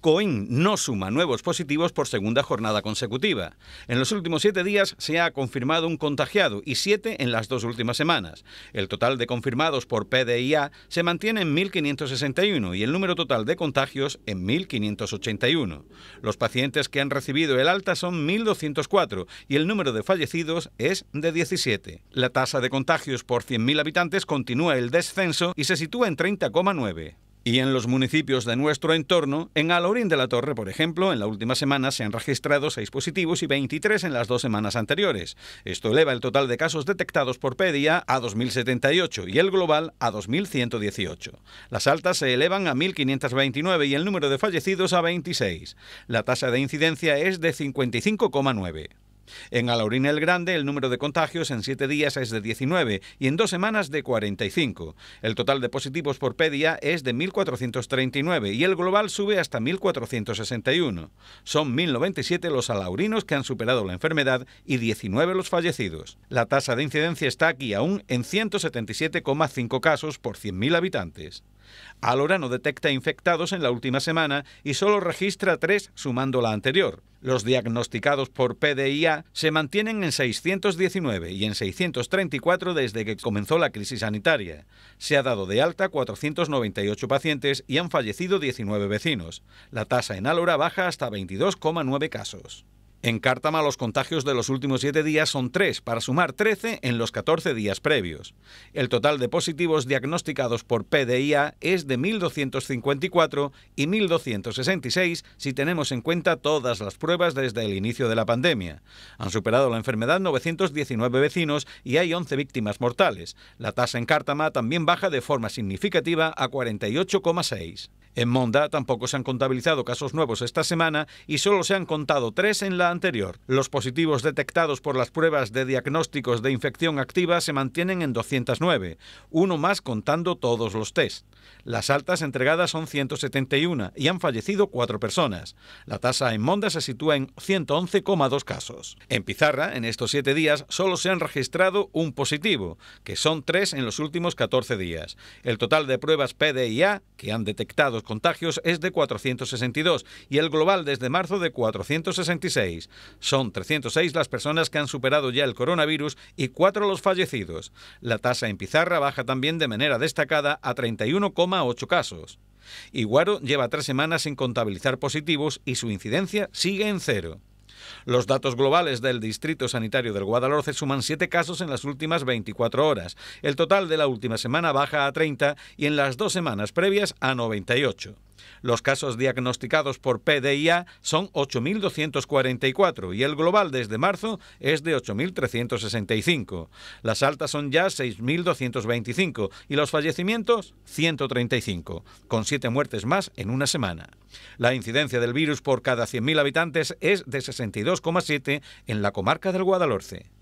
Coin no suma nuevos positivos por segunda jornada consecutiva. En los últimos siete días se ha confirmado un contagiado y siete en las dos últimas semanas. El total de confirmados por PDIA se mantiene en 1.561 y el número total de contagios en 1.581. Los pacientes que han recibido el alta son 1.204 y el número de fallecidos es de 17. La tasa de contagios por 100.000 habitantes continúa el descenso y se sitúa en 30,9. Y en los municipios de nuestro entorno, en Alorín de la Torre, por ejemplo, en la última semana se han registrado 6 positivos y 23 en las dos semanas anteriores. Esto eleva el total de casos detectados por PEDIA a 2.078 y el global a 2.118. Las altas se elevan a 1.529 y el número de fallecidos a 26. La tasa de incidencia es de 55,9. En Alaurín el Grande el número de contagios en siete días es de 19 y en dos semanas de 45. El total de positivos por pedia es de 1.439 y el global sube hasta 1.461. Son 1.097 los alaurinos que han superado la enfermedad y 19 los fallecidos. La tasa de incidencia está aquí aún en 177,5 casos por 100.000 habitantes. Alora no detecta infectados en la última semana y solo registra tres sumando la anterior. Los diagnosticados por PDIA se mantienen en 619 y en 634 desde que comenzó la crisis sanitaria. Se ha dado de alta 498 pacientes y han fallecido 19 vecinos. La tasa en Alora baja hasta 22,9 casos. En Cártama los contagios de los últimos siete días son 3, para sumar 13 en los 14 días previos. El total de positivos diagnosticados por PDIA es de 1.254 y 1.266 si tenemos en cuenta todas las pruebas desde el inicio de la pandemia. Han superado la enfermedad 919 vecinos y hay 11 víctimas mortales. La tasa en Cártama también baja de forma significativa a 48,6. En Monda tampoco se han contabilizado casos nuevos esta semana y solo se han contado tres en la anterior. Los positivos detectados por las pruebas de diagnósticos de infección activa se mantienen en 209, uno más contando todos los test. Las altas entregadas son 171 y han fallecido cuatro personas. La tasa en Monda se sitúa en 111,2 casos. En Pizarra, en estos siete días, solo se han registrado un positivo, que son tres en los últimos 14 días. El total de pruebas PDIA que han detectado contagios es de 462 y el global desde marzo de 466. Son 306 las personas que han superado ya el coronavirus y 4 los fallecidos. La tasa en pizarra baja también de manera destacada a 31,8 casos. Iguaro lleva tres semanas sin contabilizar positivos y su incidencia sigue en cero. Los datos globales del Distrito Sanitario del Guadalhorce suman siete casos en las últimas 24 horas. El total de la última semana baja a 30 y en las dos semanas previas a 98. Los casos diagnosticados por PDIA son 8.244 y el global desde marzo es de 8.365. Las altas son ya 6.225 y los fallecimientos 135, con 7 muertes más en una semana. La incidencia del virus por cada 100.000 habitantes es de 62,7 en la comarca del Guadalhorce.